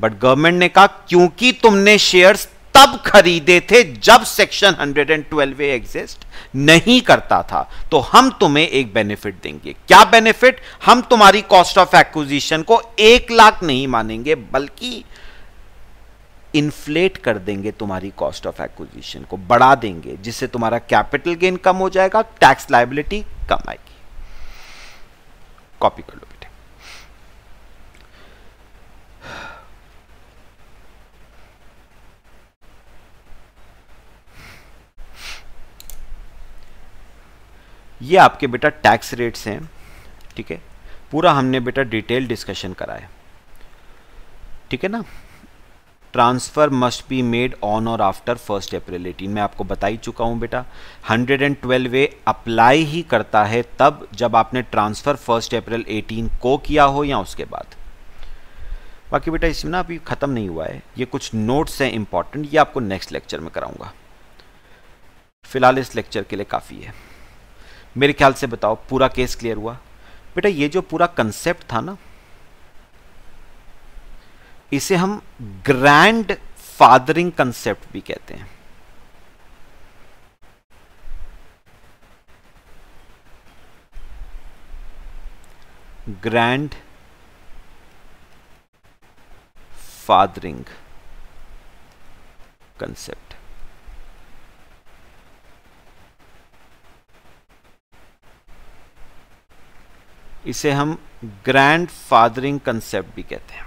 बट गवर्नमेंट ने कहा क्योंकि तुमने शेयर्स तब खरीदे थे जब सेक्शन 112 ए एग्जिस्ट नहीं करता था तो हम तुम्हें एक बेनिफिट देंगे क्या बेनिफिट हम तुम्हारी कॉस्ट ऑफ एक्विजिशन को एक लाख नहीं मानेंगे बल्कि इन्फ्लेट कर देंगे तुम्हारी कॉस्ट ऑफ एक्विजिशन को बढ़ा देंगे जिससे तुम्हारा कैपिटल गेन कम हो जाएगा टैक्स लाइबिलिटी कम आएगी कॉपी कर लो ये आपके बेटा टैक्स रेट्स हैं ठीक है पूरा हमने बेटा डिटेल डिस्कशन करा है ठीक है ना transfer must be made on और आफ्टर फर्स्ट अप्रैल एटीन मैं आपको बता ही चुका हूँ बेटा 112 ए अप्लाई ही करता है तब जब आपने ट्रांसफ़र फर्स्ट अप्रैल 18 को किया हो या उसके बाद बाकी बेटा इसमें ना अभी ख़त्म नहीं हुआ है ये कुछ नोट्स हैं इंपॉर्टेंट ये आपको नेक्स्ट लेक्चर में कराऊंगा फिलहाल इस लेक्चर के लिए काफ़ी है मेरे ख्याल से बताओ पूरा केस क्लियर हुआ बेटा ये जो पूरा कंसेप्ट था ना इसे हम ग्रैंड फादरिंग कंसेप्ट भी कहते हैं ग्रैंड फादरिंग कंसेप्ट इसे हम ग्रैंड फादरिंग कंसेप्ट भी कहते हैं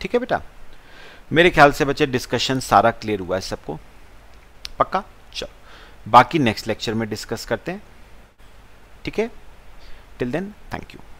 ठीक है बेटा मेरे ख्याल से बच्चे डिस्कशन सारा क्लियर हुआ है सबको पक्का चलो बाकी नेक्स्ट लेक्चर में डिस्कस करते हैं ठीक है टिल देन थैंक यू